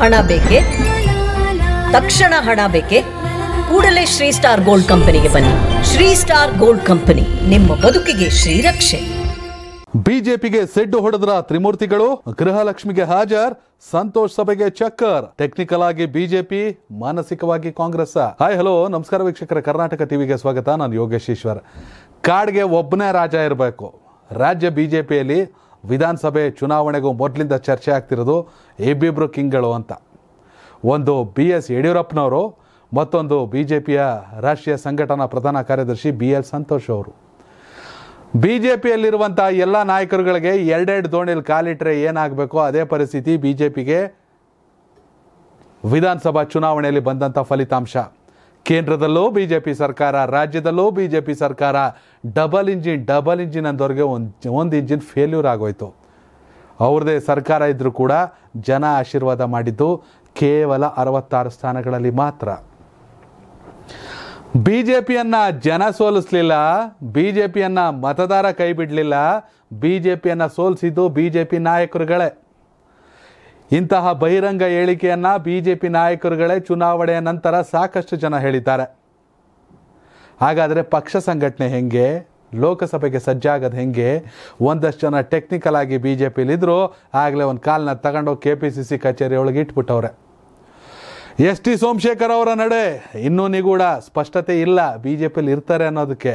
ಹಣ ಬೇಕೆ ತಕ್ಷಣ ಹಣ ಬೇಕೆ ಕೂಡಲೇ ಶ್ರೀ ಸ್ಟಾರ್ ಗೋಲ್ಡ್ ಕಂಪನಿಗೆ ಬನ್ನಿ ಶ್ರೀ ಸ್ಟಾರ್ ಗೋಲ್ಡ್ ಕಂಪನಿ ನಿಮ್ಮ ಬದುಕಿಗೆ ಶ್ರೀರಕ್ಷೆ ಬಿಜೆಪಿಗೆ ಸೆಡ್ಡು ಹೊಡೆದ್ರ ತ್ರಿಮೂರ್ತಿಗಳು ಗೃಹಲಕ್ಷ್ಮಿಗೆ ಹಾಜರ್ ಸಂತೋಷ್ ಸಭೆಗೆ ಚಕ್ಕರ್ ಟೆಕ್ನಿಕಲ್ ಆಗಿ ಬಿಜೆಪಿ ಮಾನಸಿಕವಾಗಿ ಕಾಂಗ್ರೆಸ್ ಹಾಯ್ ಹಲೋ ನಮಸ್ಕಾರ ವೀಕ್ಷಕರ ಕರ್ನಾಟಕ ಟಿವಿಗೆ ಸ್ವಾಗತ ನಾನು ಯೋಗೇಶ್ ಕಾಡ್ಗೆ ಒಬ್ಬನೇ ರಾಜ ಇರಬೇಕು ರಾಜ್ಯ ಬಿಜೆಪಿಯಲ್ಲಿ ವಿಧಾನಸಭೆ ಚುನಾವಣೆಗೂ ಮೊದಲಿಂದ ಚರ್ಚೆ ಆಗ್ತಿರೋದು ಇಬ್ಬಿಬ್ಬರು ಕಿಂಗ್ಗಳು ಅಂತ ಒಂದು ಬಿ ಎಸ್ ಯಡಿಯೂರಪ್ಪನವರು ಮತ್ತೊಂದು ಬಿ ಜೆ ಪಿಯ ರಾಷ್ಟ್ರೀಯ ಸಂಘಟನಾ ಪ್ರಧಾನ ಕಾರ್ಯದರ್ಶಿ ಬಿ ಎಲ್ ಸಂತೋಷ್ ಅವರು ಬಿ ಜೆ ಪಿಯಲ್ಲಿರುವಂಥ ಎಲ್ಲ ನಾಯಕರುಗಳಿಗೆ ಎರಡೆರಡು ದೋಣಿಲಿ ಕಾಲಿಟ್ಟರೆ ಏನಾಗಬೇಕು ಅದೇ ಪರಿಸ್ಥಿತಿ ಬಿ ಜೆ ಪಿಗೆ ವಿಧಾನಸಭಾ ಚುನಾವಣೆಯಲ್ಲಿ ಬಂದಂಥ ಫಲಿತಾಂಶ ಕೇಂದ್ರದಲ್ಲೂ ಬಿ ಜೆ ಪಿ ಸರ್ಕಾರ ರಾಜ್ಯದಲ್ಲೂ ಬಿ ಜೆ ಪಿ ಸರ್ಕಾರ ಡಬಲ್ ಇಂಜಿನ್ ಡಬಲ್ ಇಂಜಿನ್ ಅಂದವ್ರಿಗೆ ಒಂದು ಒಂದು ಇಂಜಿನ್ ಫೇಲ್ಯೂರ್ ಆಗೋಯ್ತು ಅವ್ರದೇ ಸರ್ಕಾರ ಇದ್ದರೂ ಕೂಡ ಜನ ಆಶೀರ್ವಾದ ಮಾಡಿದ್ದು ಕೇವಲ ಅರವತ್ತಾರು ಸ್ಥಾನಗಳಲ್ಲಿ ಮಾತ್ರ ಬಿ ಜೆ ಪಿಯನ್ನು ಜನ ಸೋಲಿಸ್ಲಿಲ್ಲ ಬಿ ಜೆ ಪಿಯನ್ನು ಮತದಾರ ಕೈ ಬಿಡಲಿಲ್ಲ ಬಿ ಜೆ ಪಿಯನ್ನು ಸೋಲಿಸಿದ್ದು ಬಿ ಜೆ ಪಿ ನಾಯಕರುಗಳೇ ಇಂತಹ ಬಹಿರಂಗ ಹೇಳಿಕೆಯನ್ನು ಬಿ ಜೆ ಪಿ ನಾಯಕರುಗಳೇ ಚುನಾವಣೆಯ ನಂತರ ಸಾಕಷ್ಟು ಜನ ಹೇಳಿದ್ದಾರೆ ಹಾಗಾದರೆ ಪಕ್ಷ ಸಂಘಟನೆ ಹೆಂಗೆ ಲೋಕಸಭೆಗೆ ಸಜ್ಜಾಗೋದು ಹೆಂಗೆ ಒಂದಷ್ಟು ಜನ ಟೆಕ್ನಿಕಲ್ ಆಗಿ ಬಿ ಜೆ ಪಿಲಿದ್ದರು ಆಗಲೇ ಒಂದು ಕಾಲನ್ನ ತಗೊಂಡೋಗಿ ಕೆ ಪಿ ಸಿ ಸಿ ಕಚೇರಿ ಒಳಗೆ ಇಟ್ಬಿಟ್ಟವ್ರೆ ಎಸ್ ಟಿ ಸೋಮಶೇಖರ್ ಅವರ ನಡೆ ಇನ್ನೂ ನಿಗೂಢ ಸ್ಪಷ್ಟತೆ ಇಲ್ಲ ಬಿ ಜೆ ಪಿಲಿ ಇರ್ತಾರೆ ಅನ್ನೋದಕ್ಕೆ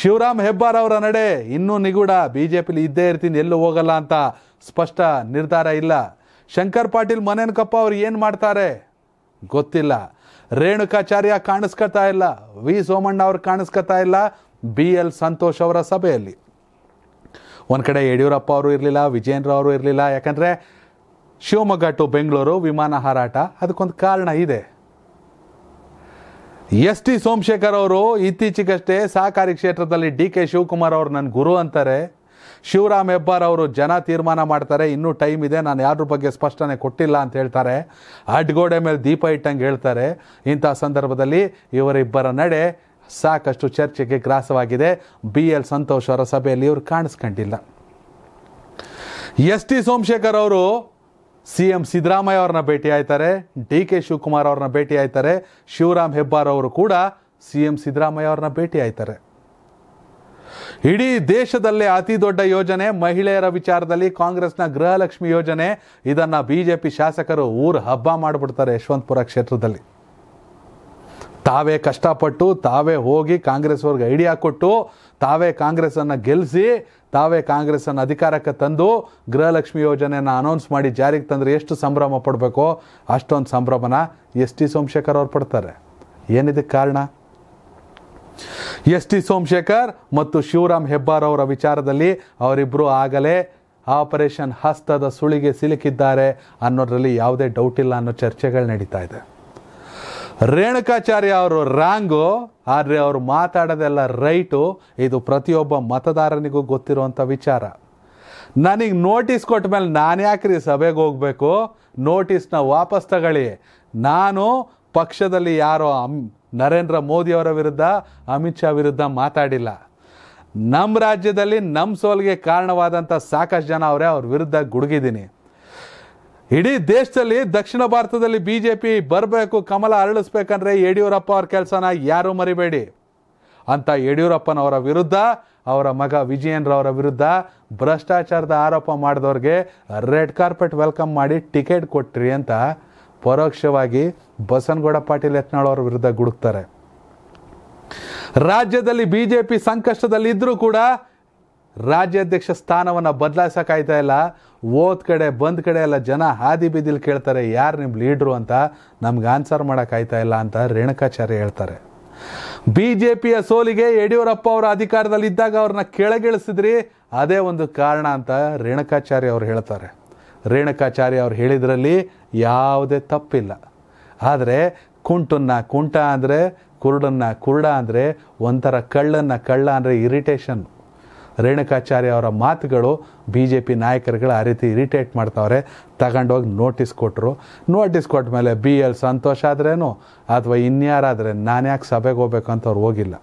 ಶಿವರಾಮ್ ಹೆಬ್ಬಾರ್ ಅವರ ನಡೆ ಇನ್ನೂ ನಿಗೂಢ ಬಿ ಜೆ ಪಿಲಿ ಇದ್ದೇ ಇರ್ತೀನಿ ಎಲ್ಲೂ ಹೋಗಲ್ಲ ಅಂತ ಸ್ಪಷ್ಟ ನಿರ್ಧಾರ ಇಲ್ಲ ಶಂಕರ್ ಪಾಟೀಲ್ ಮನೇನಕಪ್ಪ ಅವ್ರು ಏನು ಮಾಡ್ತಾರೆ ಗೊತ್ತಿಲ್ಲ ರೇಣುಕಾಚಾರ್ಯ ಕಾಣಿಸ್ಕೊತಾ ಇಲ್ಲ ವಿ ಸೋಮಣ್ಣ ಅವ್ರು ಕಾಣಿಸ್ಕೊತಾ ಇಲ್ಲ ಬಿ ಎಲ್ ಸಂತೋಷ್ ಅವರ ಸಭೆಯಲ್ಲಿ ಒಂದು ಕಡೆ ಯಡಿಯೂರಪ್ಪ ಅವರು ಇರಲಿಲ್ಲ ವಿಜೇಂದ್ರ ಅವರು ಇರಲಿಲ್ಲ ಯಾಕಂದರೆ ಶಿವಮೊಗ್ಗ ಟು ಬೆಂಗಳೂರು ವಿಮಾನ ಹಾರಾಟ ಅದಕ್ಕೊಂದು ಕಾರಣ ಇದೆ ಎಸ್ ಟಿ ಸೋಮಶೇಖರ್ ಅವರು ಇತ್ತೀಚೆಗಷ್ಟೇ ಸಹಕಾರಿ ಕ್ಷೇತ್ರದಲ್ಲಿ ಡಿ ಕೆ ಶಿವಕುಮಾರ್ ಅವರು ನನ್ನ ಗುರು ಅಂತಾರೆ ಶಿವರಾಮ್ ಹೆಬ್ಬಾರ್ ಅವರು ಜನ ತೀರ್ಮಾನ ಮಾಡ್ತಾರೆ ಇನ್ನೂ ಟೈಮ್ ಇದೆ ನಾನು ಯಾರ ಬಗ್ಗೆ ಸ್ಪಷ್ಟನೆ ಕೊಟ್ಟಿಲ್ಲ ಅಂತ ಹೇಳ್ತಾರೆ ಅಡ್ಗೋಡೆ ಮೇಲೆ ದೀಪ ಇಟ್ಟಂಗೆ ಹೇಳ್ತಾರೆ ಇಂಥ ಸಂದರ್ಭದಲ್ಲಿ ಇವರಿಬ್ಬರ ನಡೆ ಸಾಕಷ್ಟು ಚರ್ಚೆಗೆ ಗ್ರಾಸವಾಗಿದೆ ಬಿ ಎಲ್ ಸಂತೋಷ್ ಅವರ ಸಭೆಯಲ್ಲಿ ಇವರು ಕಾಣಿಸ್ಕೊಂಡಿಲ್ಲ ಎಸ್ ಟಿ ಸೋಮಶೇಖರ್ ಅವರು ಸಿ ಎಂ ಸಿದ್ದರಾಮಯ್ಯ ಅವ್ರನ್ನ ಭೇಟಿ ಆಯ್ತಾರೆ ಡಿ ಕೆ ಶಿವಕುಮಾರ್ ಅವ್ರನ್ನ ಭೇಟಿ ಆಯ್ತಾರೆ ಶಿವರಾಮ್ ಹೆಬ್ಬಾರ್ ಅವರು ಕೂಡ ಸಿ ಎಂ ಸಿದ್ದರಾಮಯ್ಯ ಅವ್ರನ್ನ ಭೇಟಿ ಆಯ್ತಾರೆ ಇಡೀ ದೇಶದಲ್ಲೇ ಅತಿ ದೊಡ್ಡ ಯೋಜನೆ ಮಹಿಳೆಯರ ವಿಚಾರದಲ್ಲಿ ಕಾಂಗ್ರೆಸ್ನ ಗೃಹಲಕ್ಷ್ಮಿ ಯೋಜನೆ ಇದನ್ನ ಬಿ ಜೆ ಪಿ ಶಾಸಕರು ಊರು ಹಬ್ಬ ಮಾಡಿಬಿಡ್ತಾರೆ ಯಶವಂತಪುರ ಕ್ಷೇತ್ರದಲ್ಲಿ ತಾವೇ ಕಷ್ಟಪಟ್ಟು ತಾವೇ ಹೋಗಿ ಕಾಂಗ್ರೆಸ್ ಅವ್ರಿಗೆ ಐಡಿಯಾ ಕೊಟ್ಟು ತಾವೇ ಅನ್ನ ಗೆಲ್ಲಿಸಿ ತಾವೇ ಕಾಂಗ್ರೆಸ್ಸನ್ನು ಅಧಿಕಾರಕ್ಕೆ ತಂದು ಗೃಹಲಕ್ಷ್ಮಿ ಯೋಜನೆಯನ್ನು ಅನೌನ್ಸ್ ಮಾಡಿ ಜಾರಿಗೆ ತಂದರೆ ಎಷ್ಟು ಸಂಭ್ರಮ ಪಡಬೇಕೋ ಅಷ್ಟೊಂದು ಸಂಭ್ರಮನ ಎಸ್ ಟಿ ಸೋಮಶೇಖರ್ ಅವ್ರು ಪಡ್ತಾರೆ ಏನಿದಕ್ಕೆ ಕಾರಣ ಎಸ್ ಟಿ ಸೋಮಶೇಖರ್ ಮತ್ತು ಶಿವರಾಮ್ ಹೆಬ್ಬಾರ್ ಅವರ ವಿಚಾರದಲ್ಲಿ ಅವರಿಬ್ಬರು ಆಗಲೇ ಆಪರೇಷನ್ ಹಸ್ತದ ಸುಳಿಗೆ ಸಿಲುಕಿದ್ದಾರೆ ಅನ್ನೋದರಲ್ಲಿ ಯಾವುದೇ ಡೌಟ್ ಇಲ್ಲ ಅನ್ನೋ ಚರ್ಚೆಗಳು ನಡೀತಾ ಇದೆ ರೇಣುಕಾಚಾರ್ಯ ಅವರು ರಾಂಗು ಆದರೆ ಅವರು ಮಾತಾಡೋದೆಲ್ಲ ರೈಟು ಇದು ಪ್ರತಿಯೊಬ್ಬ ಮತದಾರನಿಗೂ ಗೊತ್ತಿರುವಂಥ ವಿಚಾರ ನನಗೆ ನೋಟಿಸ್ ಕೊಟ್ಟ ಮೇಲೆ ನಾನು ಯಾಕ್ರಿ ಸಭೆಗೆ ಹೋಗಬೇಕು ನೋಟಿಸ್ನ ವಾಪಸ್ ತಗೊಳ್ಳಿ ನಾನು ಪಕ್ಷದಲ್ಲಿ ಯಾರೋ ಅಮ್ ನರೇಂದ್ರ ಮೋದಿಯವರ ವಿರುದ್ಧ ಅಮಿತ್ ಶಾ ವಿರುದ್ಧ ಮಾತಾಡಿಲ್ಲ ನಮ್ಮ ರಾಜ್ಯದಲ್ಲಿ ನಮ್ಮ ಸೋಲಿಗೆ ಕಾರಣವಾದಂಥ ಸಾಕಷ್ಟು ಜನ ಅವರೇ ಅವ್ರ ವಿರುದ್ಧ ಗುಡುಗಿದ್ದೀನಿ ಇಡೀ ದೇಶದಲ್ಲಿ ದಕ್ಷಿಣ ಭಾರತದಲ್ಲಿ ಬಿ ಜೆ ಪಿ ಬರಬೇಕು ಕಮಲ ಅರಳಿಸ್ಬೇಕಂದ್ರೆ ಯಡಿಯೂರಪ್ಪ ಅವ್ರ ಕೆಲಸನ ಯಾರೂ ಮರಿಬೇಡಿ ಅಂತ ಯಡಿಯೂರಪ್ಪನವರ ವಿರುದ್ಧ ಅವರ ಮಗ ವಿಜಯೇಂದ್ರವರ ವಿರುದ್ಧ ಭ್ರಷ್ಟಾಚಾರದ ಆರೋಪ ಮಾಡಿದವ್ರಿಗೆ ರೆಡ್ ಕಾರ್ಪೆಟ್ ವೆಲ್ಕಮ್ ಮಾಡಿ ಟಿಕೆಟ್ ಕೊಟ್ಟ್ರಿ ಅಂತ ಪರೋಕ್ಷವಾಗಿ ಬಸನಗೌಡ ಪಾಟೀಲ್ ಯತ್ನಾಳ್ ಅವರ ವಿರುದ್ಧ ಗುಡುಕ್ತಾರೆ ರಾಜ್ಯದಲ್ಲಿ ಬಿಜೆಪಿ ಸಂಕಷ್ಟದಲ್ಲಿದ್ದರೂ ಕೂಡ ರಾಜ್ಯಾಧ್ಯಕ್ಷ ಸ್ಥಾನವನ್ನು ಬದಲಾಯಿಸೋಕ್ಕಾಯ್ತಾ ಇಲ್ಲ ಓದ್ ಕಡೆ ಬಂದ್ ಕಡೆ ಎಲ್ಲ ಜನ ಹಾದಿ ಬೀದಿಲಿ ಕೇಳ್ತಾರೆ ಯಾರು ನಿಮ್ಮ ಲೀಡ್ರು ಅಂತ ನಮ್ಗೆ ಆನ್ಸರ್ ಮಾಡೋಕ್ಕಾಯ್ತಾ ಇಲ್ಲ ಅಂತ ರೇಣುಕಾಚಾರ್ಯ ಹೇಳ್ತಾರೆ ಬಿ ಜೆ ಪಿಯ ಸೋಲಿಗೆ ಯಡಿಯೂರಪ್ಪ ಅವರ ಇದ್ದಾಗ ಅವ್ರನ್ನ ಕೆಳಗಿಳಿಸಿದ್ರಿ ಅದೇ ಒಂದು ಕಾರಣ ಅಂತ ರೇಣುಕಾಚಾರ್ಯ ಅವ್ರು ಹೇಳ್ತಾರೆ ರೇಣುಕಾಚಾರ್ಯ ಅವ್ರು ಹೇಳಿದ್ರಲ್ಲಿ ಯಾವುದೇ ತಪ್ಪಿಲ್ಲ ಆದರೆ ಕುಂಟನ್ನು ಕುಂಟ ಅಂದರೆ ಕುರುಡನ್ನ ಕುರುಡ ಅಂದರೆ ಒಂಥರ ಕಳ್ಳನ್ನು ಕಳ್ಳ ಅಂದರೆ ಇರಿಟೇಷನ್ ರೇಣುಕಾಚಾರ್ಯ ಅವರ ಮಾತುಗಳು ಬಿ ಜೆ ಪಿ ನಾಯಕರುಗಳು ಆ ರೀತಿ ಇರಿಟೇಟ್ ಮಾಡ್ತಾವ್ರೆ ತಗೊಂಡೋಗಿ ನೋಟಿಸ್ ಕೊಟ್ಟರು ನೋಟಿಸ್ ಕೊಟ್ಟ ಮೇಲೆ ಬಿ ಎಲ್ ಸಂತೋಷ ಆದ್ರೇನು ಅಥವಾ ಇನ್ಯಾರಾದರೆ ನಾನು ಯಾಕೆ ಸಭೆಗೆ ಹೋಗ್ಬೇಕು ಅಂತ ಅವ್ರು ಹೋಗಿಲ್ಲ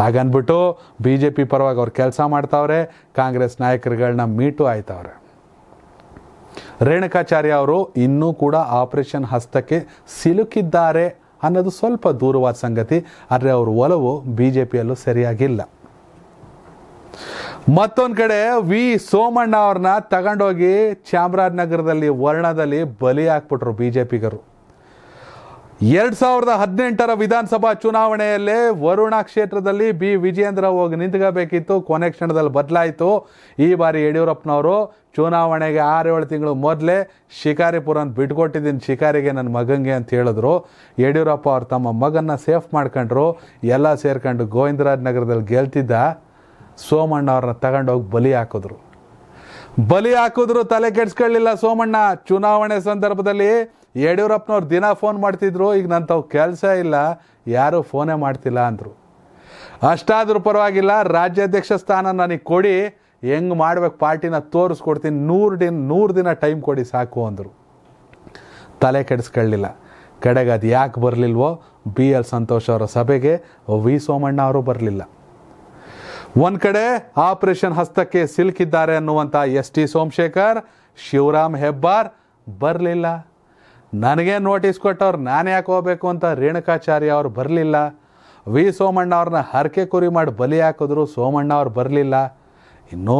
ಹಾಗನ್ಬಿಟ್ಟು ಬಿ ಜೆ ಪಿ ಪರವಾಗಿ ಅವ್ರು ಕೆಲಸ ಮಾಡ್ತಾವ್ರೆ ಕಾಂಗ್ರೆಸ್ ನಾಯಕರುಗಳನ್ನ ಮೀಟು ಆಯ್ತವ್ರೆ ರೇಣುಕಾಚಾರ್ಯ ಅವರು ಇನ್ನೂ ಕೂಡ ಆಪರೇಷನ್ ಹಸ್ತಕ್ಕೆ ಸಿಲುಕಿದ್ದಾರೆ ಅನ್ನೋದು ಸ್ವಲ್ಪ ದೂರವಾದ ಸಂಗತಿ ಆದರೆ ಅವ್ರ ಒಲವು ಬಿ ಜೆ ಪಿಯಲ್ಲೂ ಸರಿಯಾಗಿಲ್ಲ ಮತ್ತೊಂದು ಕಡೆ ವಿ ಸೋಮಣ್ಣ ಅವ್ರನ್ನ ತಗೊಂಡೋಗಿ ಚಾಮರಾಜನಗರದಲ್ಲಿ ವರ್ಣದಲ್ಲಿ ಬಲಿ ಹಾಕ್ಬಿಟ್ರು ಬಿ ಜೆ ಪಿಗರು ಎರಡು ಸಾವಿರದ ಹದಿನೆಂಟರ ವಿಧಾನಸಭಾ ಚುನಾವಣೆಯಲ್ಲೇ ವರುಣ ಕ್ಷೇತ್ರದಲ್ಲಿ ಬಿ ವಿಜೇಂದ್ರ ಹೋಗಿ ನಿಂತ್ಕೋಬೇಕಿತ್ತು ಕೊನೆ ಕ್ಷಣದಲ್ಲಿ ಬದಲಾಯಿತು ಈ ಬಾರಿ ಯಡಿಯೂರಪ್ಪನವರು ಚುನಾವಣೆಗೆ ಏಳು ತಿಂಗಳು ಮೊದಲೇ ಶಿಕಾರಿಪುರನ ಬಿಟ್ಕೊಟ್ಟಿದ್ದೀನಿ ಶಿಕಾರಿಗೆ ನನ್ನ ಮಗಂಗೆ ಅಂತ ಹೇಳಿದ್ರು ಯಡಿಯೂರಪ್ಪ ಅವರು ತಮ್ಮ ಮಗನ್ನ ಸೇಫ್ ಮಾಡ್ಕೊಂಡ್ರು ಎಲ್ಲ ಸೇರ್ಕೊಂಡು ಗೋವಿಂದರಾಜ್ ನಗರದಲ್ಲಿ ಗೆಲ್ತಿದ್ದ ಸೋಮಣ್ಣ ಅವ್ರನ್ನ ತಗೊಂಡೋಗಿ ಬಲಿ ಹಾಕಿದ್ರು ಬಲಿ ಹಾಕಿದ್ರು ತಲೆ ಕೆಡ್ಸ್ಕೊಳ್ಳಿಲ್ಲ ಸೋಮಣ್ಣ ಚುನಾವಣೆ ಸಂದರ್ಭದಲ್ಲಿ ಯಡಿಯೂರಪ್ಪನವ್ರು ದಿನ ಫೋನ್ ಮಾಡ್ತಿದ್ರು ಈಗ ನನ್ನ ತಾವು ಕೆಲಸ ಇಲ್ಲ ಯಾರೂ ಫೋನೇ ಮಾಡ್ತಿಲ್ಲ ಅಂದರು ಅಷ್ಟಾದರೂ ಪರವಾಗಿಲ್ಲ ರಾಜ್ಯಾಧ್ಯಕ್ಷ ಸ್ಥಾನ ನನಗೆ ಕೊಡಿ ಹೆಂಗೆ ಮಾಡ್ಬೇಕು ಪಾರ್ಟಿನ ತೋರಿಸ್ಕೊಡ್ತೀನಿ ನೂರು ದಿನ ನೂರು ದಿನ ಟೈಮ್ ಕೊಡಿ ಸಾಕು ಅಂದರು ತಲೆ ಕೆಡಿಸ್ಕೊಳ್ಳಿಲ್ಲ ಕಡೆಗೆ ಅದು ಯಾಕೆ ಬರಲಿಲ್ವೋ ಬಿ ಎಲ್ ಸಂತೋಷ್ ಅವರ ಸಭೆಗೆ ವಿ ಸೋಮಣ್ಣ ಅವರು ಬರಲಿಲ್ಲ ಒಂದು ಕಡೆ ಆಪರೇಷನ್ ಹಸ್ತಕ್ಕೆ ಸಿಲುಕಿದ್ದಾರೆ ಅನ್ನುವಂಥ ಎಸ್ ಟಿ ಸೋಮಶೇಖರ್ ಶಿವರಾಮ್ ಹೆಬ್ಬಾರ್ ಬರಲಿಲ್ಲ ನನಗೆ ನೋಟಿಸ್ ಕೊಟ್ಟವ್ರು ನಾನು ಯಾಕೆ ಹೋಗಬೇಕು ಅಂತ ರೇಣುಕಾಚಾರ್ಯ ಅವರು ಬರಲಿಲ್ಲ ವಿ ಸೋಮಣ್ಣ ಅವ್ರನ್ನ ಹರಕೆ ಕುರಿ ಮಾಡಿ ಬಲಿ ಹಾಕಿದ್ರು ಸೋಮಣ್ಣ ಅವ್ರು ಬರಲಿಲ್ಲ ಇನ್ನೂ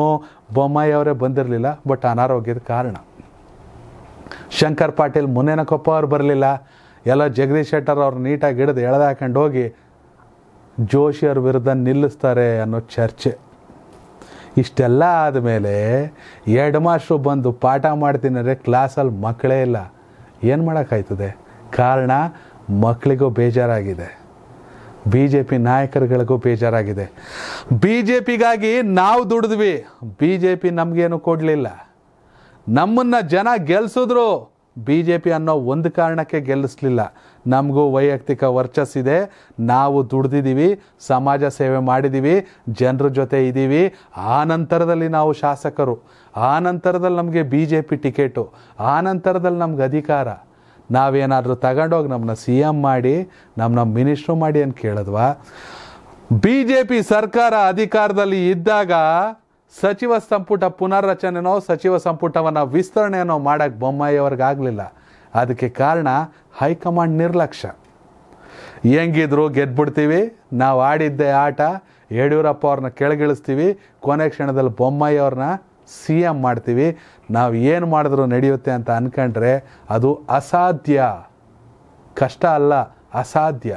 ಬೊಮ್ಮಾಯಿ ಅವರೇ ಬಂದಿರಲಿಲ್ಲ ಬಟ್ ಅನಾರೋಗ್ಯದ ಕಾರಣ ಶಂಕರ್ ಪಾಟೀಲ್ ಮುನೇನಕೊಪ್ಪ ಅವ್ರು ಬರಲಿಲ್ಲ ಎಲ್ಲ ಜಗದೀಶ್ ಶೆಟ್ಟರ್ ಅವ್ರು ನೀಟಾಗಿ ಹಿಡಿದು ಎಳೆದು ಹಾಕೊಂಡು ಹೋಗಿ ಜೋಶಿಯವ್ರ ವಿರುದ್ಧ ನಿಲ್ಲಿಸ್ತಾರೆ ಅನ್ನೋ ಚರ್ಚೆ ಇಷ್ಟೆಲ್ಲ ಆದಮೇಲೆ ಹೆಡ್ ಮಾಸ್ಟ್ರು ಬಂದು ಪಾಠ ಮಾಡ್ತೀನಿ ಅಂದರೆ ಕ್ಲಾಸಲ್ಲಿ ಮಕ್ಕಳೇ ಇಲ್ಲ ಏನು ಮಾಡೋಕ್ಕಾಯ್ತದೆ ಕಾರಣ ಮಕ್ಕಳಿಗೂ ಬೇಜಾರಾಗಿದೆ ಬಿ ಜೆ ಪಿ ನಾಯಕರುಗಳಿಗೂ ಬೇಜಾರಾಗಿದೆ ಬಿ ಜೆ ಪಿಗಾಗಿ ನಾವು ದುಡಿದ್ವಿ ಬಿ ಜೆ ಪಿ ನಮಗೇನು ಕೊಡಲಿಲ್ಲ ನಮ್ಮನ್ನು ಜನ ಗೆಲ್ಸಿದ್ರು ಬಿ ಜೆ ಪಿ ಅನ್ನೋ ಒಂದು ಕಾರಣಕ್ಕೆ ಗೆಲ್ಲಿಸ್ಲಿಲ್ಲ ನಮಗೂ ವೈಯಕ್ತಿಕ ವರ್ಚಸ್ಸಿದೆ ನಾವು ದುಡ್ದಿದ್ದೀವಿ ಸಮಾಜ ಸೇವೆ ಮಾಡಿದ್ದೀವಿ ಜನರ ಜೊತೆ ಇದ್ದೀವಿ ಆ ನಂತರದಲ್ಲಿ ನಾವು ಶಾಸಕರು ಆ ನಂತರದಲ್ಲಿ ನಮಗೆ ಬಿ ಜೆ ಪಿ ಟಿಕೆಟು ಆ ನಂತರದಲ್ಲಿ ನಮ್ಗೆ ಅಧಿಕಾರ ನಾವೇನಾದರೂ ತಗೊಂಡೋಗಿ ನಮ್ಮನ್ನ ಸಿ ಎಮ್ ಮಾಡಿ ನಮ್ಮನ್ನ ಮಿನಿಸ್ಟ್ರು ಮಾಡಿ ಅಂತ ಕೇಳಿದ್ವಾ ಬಿ ಜೆ ಪಿ ಸರ್ಕಾರ ಅಧಿಕಾರದಲ್ಲಿ ಇದ್ದಾಗ ಸಚಿವ ಸಂಪುಟ ಪುನರ್ರಚನೆನೋ ಸಚಿವ ಸಂಪುಟವನ್ನು ವಿಸ್ತರಣೆನೋ ಮಾಡೋಕ್ಕೆ ಬೊಮ್ಮಾಯಿ ಆಗಲಿಲ್ಲ ಅದಕ್ಕೆ ಕಾರಣ ಹೈಕಮಾಂಡ್ ನಿರ್ಲಕ್ಷ್ಯ ಹೆಂಗಿದ್ರು ಗೆದ್ಬಿಡ್ತೀವಿ ನಾವು ಆಡಿದ್ದೆ ಆಟ ಯಡಿಯೂರಪ್ಪ ಅವ್ರನ್ನ ಕೆಳಗಿಳಿಸ್ತೀವಿ ಕೊನೆ ಕ್ಷಣದಲ್ಲಿ ಬೊಮ್ಮಾಯಿಯವ್ರನ್ನ ಸಿ ಎಮ್ ಮಾಡ್ತೀವಿ ನಾವು ಏನು ಮಾಡಿದ್ರು ನಡೆಯುತ್ತೆ ಅಂತ ಅಂದ್ಕೊಂಡ್ರೆ ಅದು ಅಸಾಧ್ಯ ಕಷ್ಟ ಅಲ್ಲ ಅಸಾಧ್ಯ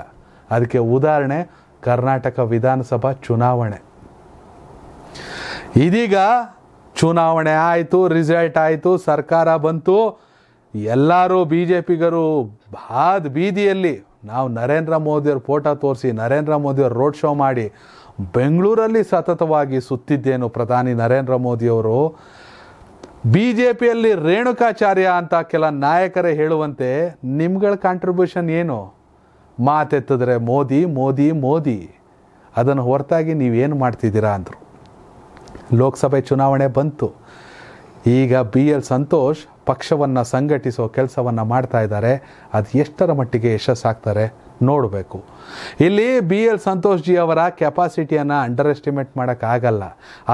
ಅದಕ್ಕೆ ಉದಾಹರಣೆ ಕರ್ನಾಟಕ ವಿಧಾನಸಭಾ ಚುನಾವಣೆ ಇದೀಗ ಚುನಾವಣೆ ಆಯಿತು ರಿಸಲ್ಟ್ ಆಯಿತು ಸರ್ಕಾರ ಬಂತು ಎಲ್ಲರೂ ಬಿ ಜೆ ಪಿಗರು ಬಾದ್ ಬೀದಿಯಲ್ಲಿ ನಾವು ನರೇಂದ್ರ ಮೋದಿಯವ್ರ ಫೋಟೋ ತೋರಿಸಿ ನರೇಂದ್ರ ಮೋದಿಯವ್ರ ರೋಡ್ ಶೋ ಮಾಡಿ ಬೆಂಗಳೂರಲ್ಲಿ ಸತತವಾಗಿ ಸುತ್ತಿದ್ದೇನು ಪ್ರಧಾನಿ ನರೇಂದ್ರ ಮೋದಿಯವರು ಬಿ ಜೆ ಪಿಯಲ್ಲಿ ರೇಣುಕಾಚಾರ್ಯ ಅಂತ ಕೆಲ ನಾಯಕರೇ ಹೇಳುವಂತೆ ನಿಮ್ಗಳ ಕಾಂಟ್ರಿಬ್ಯೂಷನ್ ಏನು ಮಾತೆತ್ತಿದ್ರೆ ಮೋದಿ ಮೋದಿ ಮೋದಿ ಅದನ್ನು ಹೊರತಾಗಿ ನೀವೇನು ಮಾಡ್ತಿದ್ದೀರಾ ಅಂದರು ಲೋಕಸಭೆ ಚುನಾವಣೆ ಬಂತು ಈಗ ಬಿ ಎಲ್ ಸಂತೋಷ್ ಪಕ್ಷವನ್ನು ಸಂಘಟಿಸೋ ಕೆಲಸವನ್ನು ಮಾಡ್ತಾ ಇದ್ದಾರೆ ಅದು ಎಷ್ಟರ ಮಟ್ಟಿಗೆ ಯಶಸ್ಸಾಗ್ತಾರೆ ನೋಡಬೇಕು ಇಲ್ಲಿ ಬಿ ಎಲ್ ಸಂತೋಷ್ ಜಿ ಅವರ ಕೆಪಾಸಿಟಿಯನ್ನು ಅಂಡರ್ ಎಸ್ಟಿಮೇಟ್ ಮಾಡೋಕ್ಕಾಗಲ್ಲ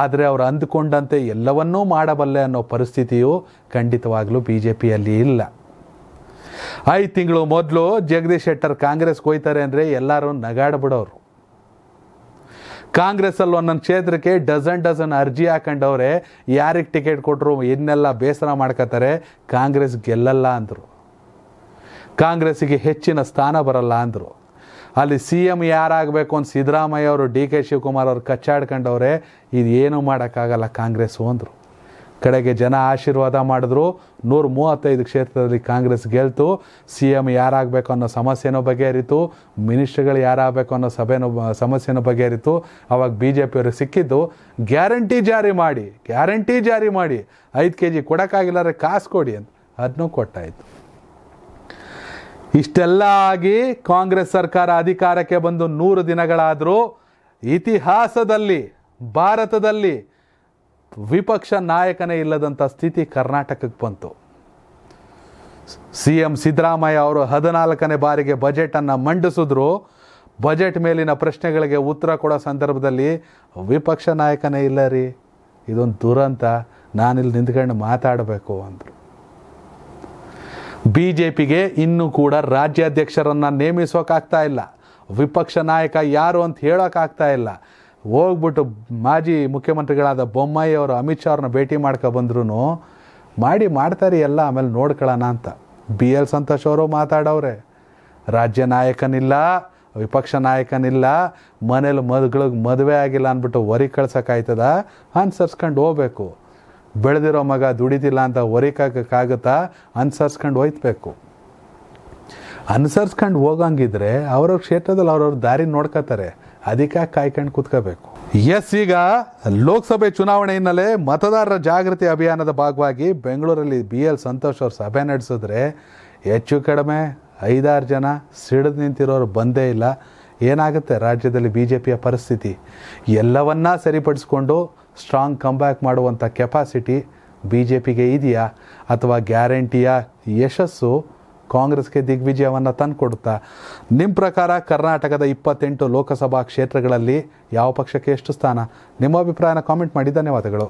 ಆದರೆ ಅವರು ಅಂದುಕೊಂಡಂತೆ ಎಲ್ಲವನ್ನೂ ಮಾಡಬಲ್ಲೆ ಅನ್ನೋ ಪರಿಸ್ಥಿತಿಯು ಖಂಡಿತವಾಗಲೂ ಬಿ ಜೆ ಪಿಯಲ್ಲಿ ಇಲ್ಲ ಐದು ತಿಂಗಳು ಮೊದಲು ಜಗದೀಶ್ ಶೆಟ್ಟರ್ ಕಾಂಗ್ರೆಸ್ಗೆ ಹೋಯ್ತಾರೆ ಅಂದರೆ ಎಲ್ಲರೂ ನಗಾಡ್ಬಿಡೋರು ಕಾಂಗ್ರೆಸ್ಸಲ್ಲಿ ಒಂದೊಂದು ಕ್ಷೇತ್ರಕ್ಕೆ ಡಜನ್ ಡಜನ್ ಅರ್ಜಿ ಹಾಕೊಂಡವ್ರೆ ಯಾರಿಗೆ ಟಿಕೆಟ್ ಕೊಟ್ಟರು ಇನ್ನೆಲ್ಲ ಬೇಸರ ಮಾಡ್ಕೋತಾರೆ ಕಾಂಗ್ರೆಸ್ ಗೆಲ್ಲಲ್ಲ ಅಂದರು ಕಾಂಗ್ರೆಸ್ಸಿಗೆ ಹೆಚ್ಚಿನ ಸ್ಥಾನ ಬರಲ್ಲ ಅಂದರು ಅಲ್ಲಿ ಸಿ ಎಮ್ ಯಾರಾಗಬೇಕು ಅಂತ ಸಿದ್ದರಾಮಯ್ಯ ಅವರು ಡಿ ಕೆ ಶಿವಕುಮಾರ್ ಅವರು ಕಚ್ಚಾಡ್ಕೊಂಡವ್ರೆ ಇದು ಏನೂ ಮಾಡೋಕ್ಕಾಗಲ್ಲ ಕಾಂಗ್ರೆಸ್ಸು ಅಂದರು ಕಡೆಗೆ ಜನ ಆಶೀರ್ವಾದ ಮಾಡಿದ್ರು ನೂರ ಮೂವತ್ತೈದು ಕ್ಷೇತ್ರದಲ್ಲಿ ಕಾಂಗ್ರೆಸ್ ಗೆಲ್ತು ಸಿ ಎಂ ಯಾರಾಗಬೇಕು ಅನ್ನೋ ಸಮಸ್ಯೆನೂ ಬಗೆಹರಿತು ಮಿನಿಸ್ಟ್ರಿಗಳು ಯಾರಾಗಬೇಕು ಅನ್ನೋ ಸಭೆನೂ ಸಮಸ್ಯೆನೂ ಬಗೆಹರಿತು ಅವಾಗ ಬಿ ಜೆ ಪಿಯವರು ಸಿಕ್ಕಿದ್ದು ಗ್ಯಾರಂಟಿ ಜಾರಿ ಮಾಡಿ ಗ್ಯಾರಂಟಿ ಜಾರಿ ಮಾಡಿ ಐದು ಕೆ ಜಿ ಕೊಡೋಕ್ಕಾಗಿಲ್ಲಾರೆ ಕಾಸು ಕೊಡಿ ಅಂತ ಅದನ್ನು ಕೊಟ್ಟಾಯಿತು ಇಷ್ಟೆಲ್ಲ ಆಗಿ ಕಾಂಗ್ರೆಸ್ ಸರ್ಕಾರ ಅಧಿಕಾರಕ್ಕೆ ಬಂದು ನೂರು ದಿನಗಳಾದರೂ ಇತಿಹಾಸದಲ್ಲಿ ಭಾರತದಲ್ಲಿ ವಿಪಕ್ಷ ನಾಯಕನೇ ಇಲ್ಲದಂಥ ಸ್ಥಿತಿ ಕರ್ನಾಟಕಕ್ಕೆ ಬಂತು ಸಿ ಎಂ ಸಿದ್ದರಾಮಯ್ಯ ಅವರು ಹದಿನಾಲ್ಕನೇ ಬಾರಿಗೆ ಬಜೆಟನ್ನು ಮಂಡಿಸಿದ್ರು ಬಜೆಟ್ ಮೇಲಿನ ಪ್ರಶ್ನೆಗಳಿಗೆ ಉತ್ತರ ಕೊಡೋ ಸಂದರ್ಭದಲ್ಲಿ ವಿಪಕ್ಷ ನಾಯಕನೇ ಇಲ್ಲ ರೀ ಇದೊಂದು ದುರಂತ ನಾನಿಲ್ಲಿ ನಿಂತ್ಕೊಂಡು ಮಾತಾಡಬೇಕು ಅಂದರು ಬಿ ಜೆ ಪಿಗೆ ಇನ್ನೂ ಕೂಡ ರಾಜ್ಯಾಧ್ಯಕ್ಷರನ್ನು ನೇಮಿಸೋಕ್ಕಾಗ್ತಾ ಇಲ್ಲ ವಿಪಕ್ಷ ನಾಯಕ ಯಾರು ಅಂತ ಹೇಳೋಕ್ಕಾಗ್ತಾ ಇಲ್ಲ ಹೋಗ್ಬಿಟ್ಟು ಮಾಜಿ ಮುಖ್ಯಮಂತ್ರಿಗಳಾದ ಬೊಮ್ಮಾಯಿ ಅವರು ಅಮಿತ್ ಶಾ ಅವ್ರನ್ನ ಭೇಟಿ ಮಾಡ್ಕೊಬಂದ್ರು ಮಾಡಿ ಮಾಡ್ತಾರೆ ಎಲ್ಲ ಆಮೇಲೆ ನೋಡ್ಕೊಳ್ಳೋಣ ಅಂತ ಬಿ ಎಲ್ ಸಂತೋಷ್ ಅವರು ಮಾತಾಡೋರೆ ರಾಜ್ಯ ನಾಯಕನಿಲ್ಲ ವಿಪಕ್ಷ ನಾಯಕನಿಲ್ಲ ಮನೇಲಿ ಮದ್ಗಳಿಗೆ ಮದುವೆ ಆಗಿಲ್ಲ ಅಂದ್ಬಿಟ್ಟು ಹೊರಿ ಕಳ್ಸೋಕ್ಕಾಯ್ತದ ಅನ್ಸರ್ಸ್ಕೊಂಡು ಹೋಗ್ಬೇಕು ಬೆಳೆದಿರೋ ಮಗ ದುಡಿದಿಲ್ಲ ಅಂತ ಹೊರಿಕಾಗಕ್ಕಾಗುತ್ತಾ ಅನ್ಸರ್ಸ್ಕೊಂಡು ಹೋಯ್ತಬೇಕು ಅನುಸರಿಸ್ಕೊಂಡು ಹೋಗಂಗಿದ್ರೆ ಅವ್ರವ್ರ ಕ್ಷೇತ್ರದಲ್ಲಿ ಅವ್ರವ್ರ ದಾರಿ ನೋಡ್ಕೋತಾರೆ ಅದಕ್ಕೆ ಕಾಯ್ಕೊಂಡು ಕುತ್ಕೋಬೇಕು ಎಸ್ ಈಗ ಲೋಕಸಭೆ ಚುನಾವಣೆ ಹಿನ್ನೆಲೆ ಮತದಾರರ ಜಾಗೃತಿ ಅಭಿಯಾನದ ಭಾಗವಾಗಿ ಬೆಂಗಳೂರಲ್ಲಿ ಬಿ ಎಲ್ ಸಂತೋಷ್ ಅವರು ಸಭೆ ನಡೆಸಿದ್ರೆ ಹೆಚ್ಚು ಕಡಿಮೆ ಐದಾರು ಜನ ಸಿಡಿದು ನಿಂತಿರೋರು ಬಂದೇ ಇಲ್ಲ ಏನಾಗುತ್ತೆ ರಾಜ್ಯದಲ್ಲಿ ಬಿ ಜೆ ಪಿಯ ಪರಿಸ್ಥಿತಿ ಎಲ್ಲವನ್ನ ಸರಿಪಡಿಸ್ಕೊಂಡು ಸ್ಟ್ರಾಂಗ್ ಕಂಬ್ಯಾಕ್ ಮಾಡುವಂಥ ಕೆಪಾಸಿಟಿ ಬಿ ಜೆ ಪಿಗೆ ಇದೆಯಾ ಅಥವಾ ಗ್ಯಾರಂಟಿಯ ಯಶಸ್ಸು ಕಾಂಗ್ರೆಸ್ಗೆ ದಿಗ್ವಿಜಯವನ್ನು ತಂದುಕೊಡುತ್ತಾ ನಿಮ್ಮ ಪ್ರಕಾರ ಕರ್ನಾಟಕದ ಇಪ್ಪತ್ತೆಂಟು ಲೋಕಸಭಾ ಕ್ಷೇತ್ರಗಳಲ್ಲಿ ಯಾವ ಪಕ್ಷಕ್ಕೆ ಎಷ್ಟು ಸ್ಥಾನ ನಿಮ್ಮ ಅಭಿಪ್ರಾಯನ ಕಾಮೆಂಟ್ ಮಾಡಿ ಧನ್ಯವಾದಗಳು